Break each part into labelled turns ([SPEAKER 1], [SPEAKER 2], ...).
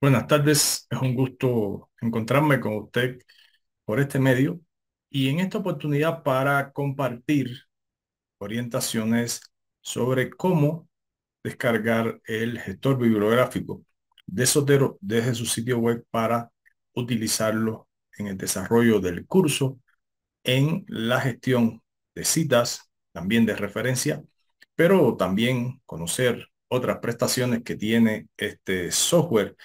[SPEAKER 1] Buenas tardes, es un gusto encontrarme con usted por este medio y en esta oportunidad para compartir orientaciones sobre cómo descargar el gestor bibliográfico de Sotero desde su sitio web para utilizarlo en el desarrollo del curso, en la gestión de citas, también de referencia, pero también conocer otras prestaciones que tiene este software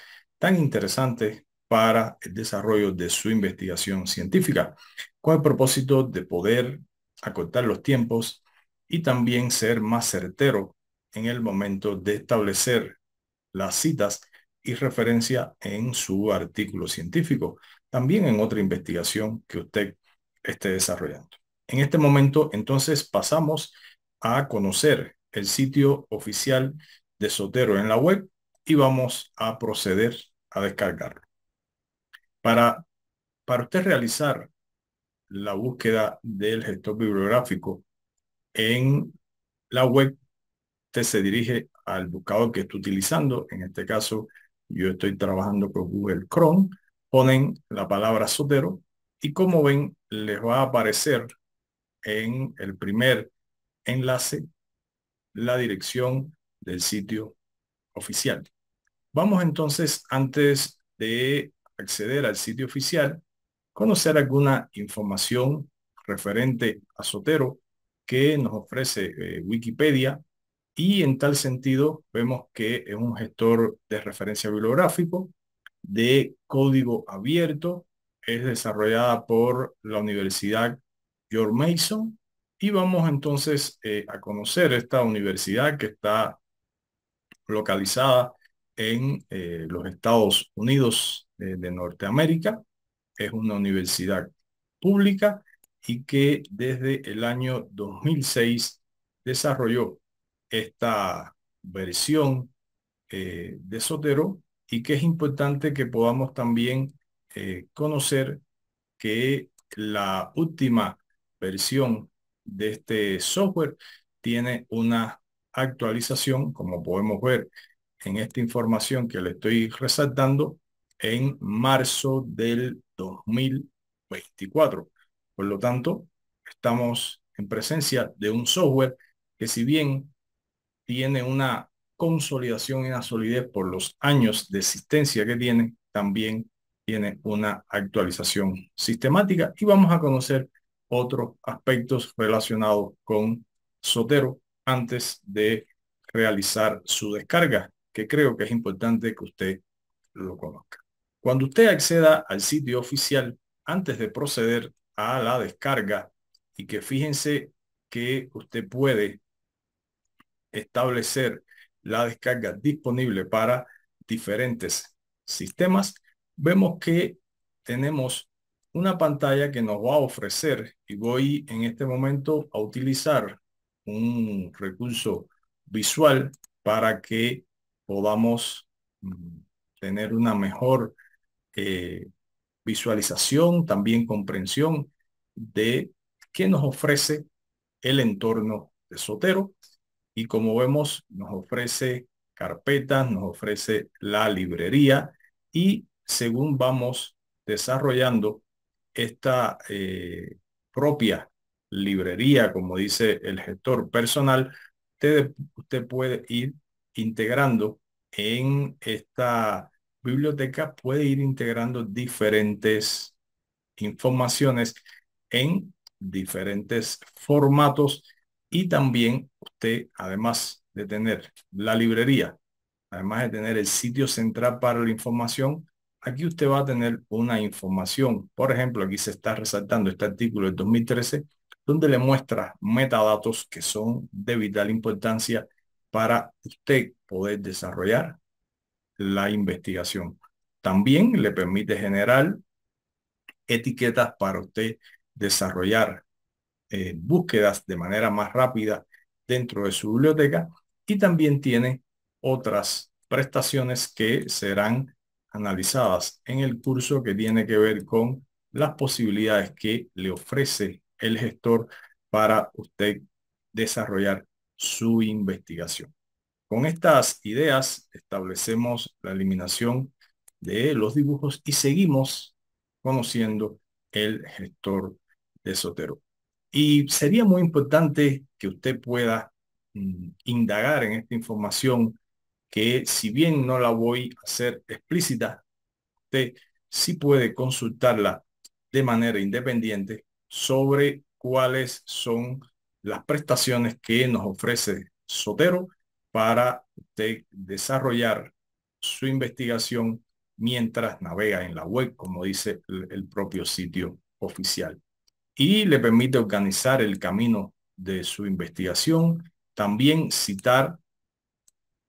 [SPEAKER 1] tan interesante para el desarrollo de su investigación científica, con el propósito de poder acortar los tiempos y también ser más certero en el momento de establecer las citas y referencia en su artículo científico, también en otra investigación que usted esté desarrollando. En este momento, entonces, pasamos a conocer el sitio oficial de Sotero en la web y vamos a proceder a descargarlo. Para, para usted realizar la búsqueda del gestor bibliográfico en la web, usted se dirige al buscador que está utilizando. En este caso, yo estoy trabajando con Google Chrome. Ponen la palabra Sotero y como ven, les va a aparecer en el primer enlace la dirección del sitio oficial. Vamos entonces, antes de acceder al sitio oficial, conocer alguna información referente a Sotero que nos ofrece eh, Wikipedia y en tal sentido vemos que es un gestor de referencia bibliográfico de código abierto, es desarrollada por la Universidad George Mason y vamos entonces eh, a conocer esta universidad que está localizada en eh, los Estados Unidos eh, de Norteamérica. Es una universidad pública y que desde el año 2006 desarrolló esta versión eh, de Sotero y que es importante que podamos también conocer que la última versión de este software tiene una actualización, como podemos ver en esta información que le estoy resaltando en marzo del 2024. Por lo tanto, estamos en presencia de un software que si bien tiene una consolidación y una solidez por los años de existencia que tiene, también tiene una actualización sistemática y vamos a conocer otros aspectos relacionados con Sotero antes de realizar su descarga que creo que es importante que usted lo conozca. Cuando usted acceda al sitio oficial, antes de proceder a la descarga, y que fíjense que usted puede establecer la descarga disponible para diferentes sistemas, vemos que tenemos una pantalla que nos va a ofrecer y voy en este momento a utilizar un recurso visual para que podamos mm, tener una mejor eh, visualización, también comprensión de qué nos ofrece el entorno de Sotero. Y como vemos, nos ofrece carpetas, nos ofrece la librería y según vamos desarrollando esta eh, propia librería, como dice el gestor personal, usted puede ir integrando en esta biblioteca puede ir integrando diferentes informaciones en diferentes formatos y también usted, además de tener la librería, además de tener el sitio central para la información, aquí usted va a tener una información. Por ejemplo, aquí se está resaltando este artículo del 2013, donde le muestra metadatos que son de vital importancia para usted poder desarrollar la investigación. También le permite generar etiquetas para usted desarrollar eh, búsquedas de manera más rápida dentro de su biblioteca y también tiene otras prestaciones que serán analizadas en el curso que tiene que ver con las posibilidades que le ofrece el gestor para usted desarrollar su investigación. Con estas ideas establecemos la eliminación de los dibujos y seguimos conociendo el gestor de Sotero. Y sería muy importante que usted pueda mm, indagar en esta información que si bien no la voy a hacer explícita, usted sí puede consultarla de manera independiente sobre cuáles son las prestaciones que nos ofrece Sotero para desarrollar su investigación mientras navega en la web, como dice el propio sitio oficial. Y le permite organizar el camino de su investigación, también citar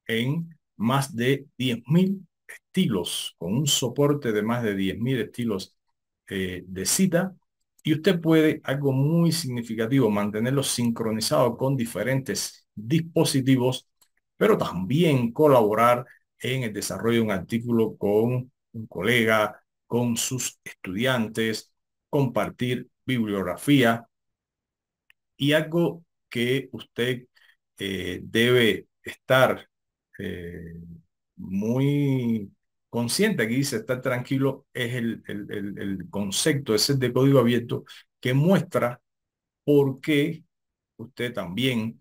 [SPEAKER 1] en más de 10.000 estilos, con un soporte de más de 10.000 estilos eh, de cita, y usted puede, algo muy significativo, mantenerlo sincronizado con diferentes dispositivos, pero también colaborar en el desarrollo de un artículo con un colega, con sus estudiantes, compartir bibliografía y algo que usted eh, debe estar eh, muy consciente, aquí dice estar tranquilo, es el, el, el, el concepto ese de código abierto que muestra por qué usted también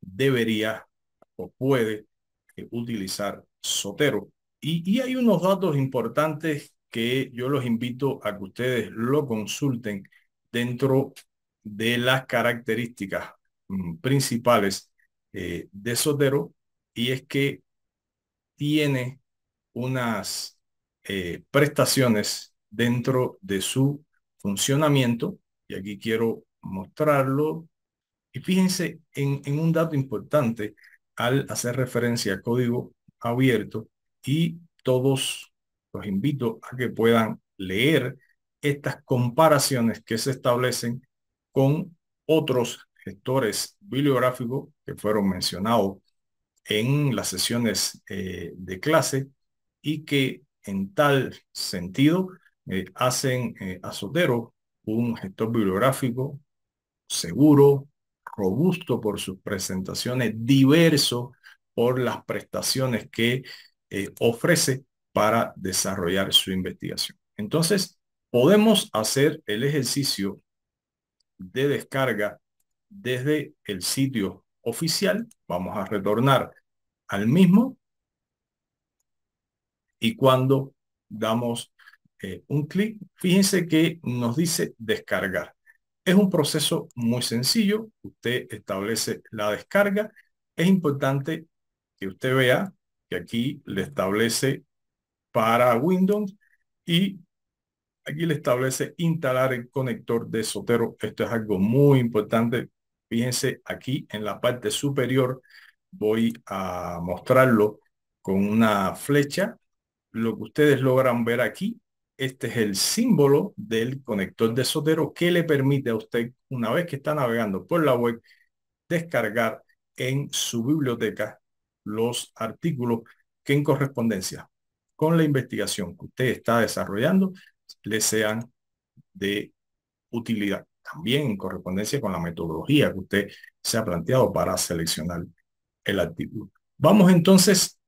[SPEAKER 1] debería o puede eh, utilizar Sotero. Y, hay unos datos importantes que yo los invito a que ustedes lo consulten dentro de las características mm, principales eh, de Sotero y es que tiene unas eh, prestaciones dentro de su funcionamiento. Y aquí quiero mostrarlo. Y fíjense en, un dato importante al hacer referencia a código abierto y todos los invito a que puedan leer estas comparaciones que se establecen con otros gestores bibliográficos que fueron mencionados en las sesiones eh, de clase y que en tal sentido eh, hacen eh, a Sotero un gestor bibliográfico seguro, robusto por sus presentaciones, diverso por las prestaciones que eh, ofrece para desarrollar su investigación. Entonces, podemos hacer el ejercicio de descarga desde el sitio oficial. Vamos a retornar al mismo y cuando damos eh, un clic, fíjense que nos dice descargar. Es un proceso muy sencillo. Usted establece la descarga. Es importante que usted vea que aquí le establece para Windows y aquí le establece instalar el conector de Sotero. Esto es algo muy importante. Fíjense aquí en la parte superior voy a mostrarlo con una flecha lo que ustedes logran ver aquí, este es el símbolo del conector de Sotero que le permite a usted, una vez que está navegando por la web, descargar en su biblioteca los artículos que en correspondencia con la investigación que usted está desarrollando le sean de utilidad. También en correspondencia con la metodología que usted se ha planteado para seleccionar el artículo. Vamos entonces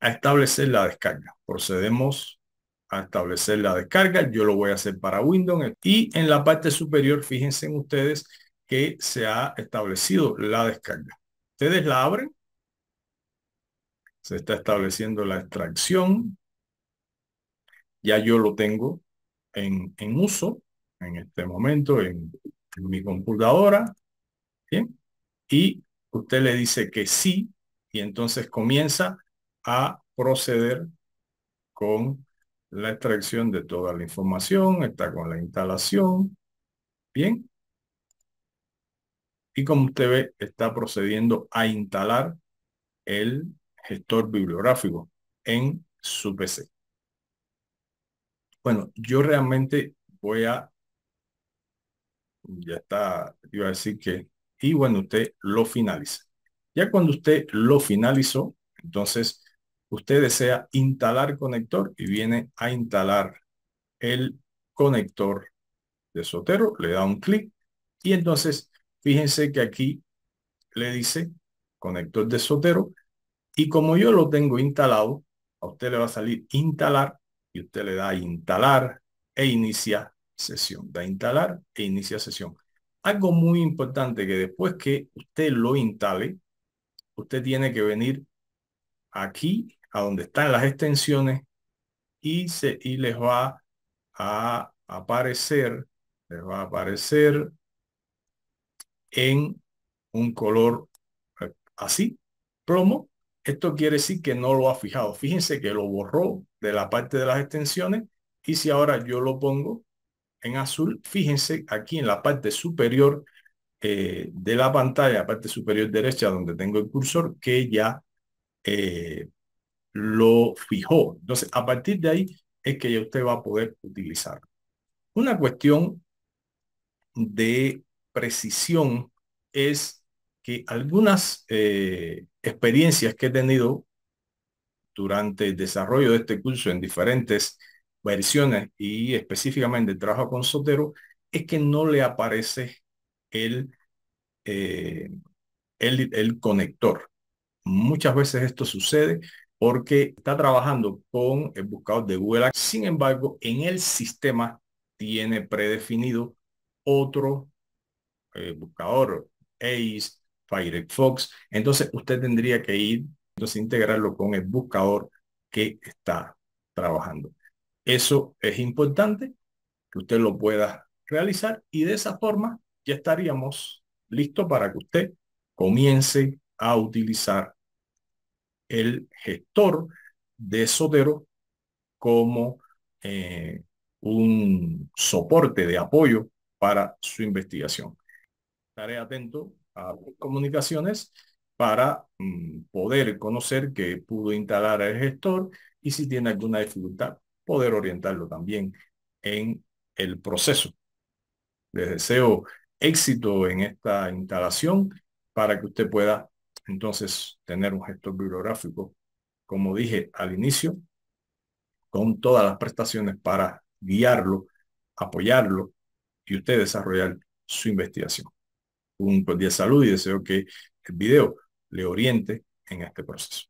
[SPEAKER 1] a establecer la descarga. Procedemos a establecer la descarga. Yo lo voy a hacer para Windows. Y en la parte superior, fíjense ustedes que se ha establecido la descarga. Ustedes la abren. Se está estableciendo la extracción. Ya yo lo tengo en, en uso en este momento en, en mi computadora. Y usted le dice que sí. Y entonces comienza a proceder con la extracción de toda la información, está con la instalación. Bien. Y como usted ve, está procediendo a instalar el gestor bibliográfico en su PC. Bueno, yo realmente voy a, ya está, iba a decir que, y bueno, usted lo finaliza. Ya cuando usted lo finalizó, entonces Usted desea instalar conector y viene a instalar el conector de Sotero, le da un clic y entonces fíjense que aquí le dice conector de Sotero y como yo lo tengo instalado, a usted le va a salir instalar y usted le da instalar e inicia sesión. Da instalar e inicia sesión. Algo muy importante que después que usted lo instale, usted tiene que venir aquí donde están las extensiones y, se, y les va a aparecer, les va a aparecer en un color eh, así, plomo. Esto quiere decir que no lo ha fijado. Fíjense que lo borró de la parte de las extensiones y si ahora yo lo pongo en azul, fíjense aquí en la parte superior eh, de la pantalla, parte superior derecha donde tengo el cursor, que ya eh, lo fijó. Entonces, a partir de ahí es que ya usted va a poder utilizar. Una cuestión de precisión es que algunas eh, experiencias que he tenido durante el desarrollo de este curso en diferentes versiones y específicamente trabajo con Sotero, es que no le aparece el, eh, el, el conector. Muchas veces esto sucede porque está trabajando con el buscador de Google. Sin embargo, en el sistema tiene predefinido otro eh, buscador, Ace, Firefox. Entonces usted tendría que ir, entonces integrarlo con el buscador que está trabajando. Eso es importante que usted lo pueda realizar y de esa forma ya estaríamos listos para que usted comience a utilizar el gestor de Sotero como eh, un soporte de apoyo para su investigación. Estaré atento a comunicaciones para mm, poder conocer que pudo instalar el gestor y si tiene alguna dificultad, poder orientarlo también en el proceso. Les deseo éxito en esta instalación para que usted pueda entonces tener un gestor bibliográfico, como dije al inicio, con todas las prestaciones para guiarlo, apoyarlo y usted desarrollar su investigación. Un pues, de salud y deseo que el video le oriente en este proceso.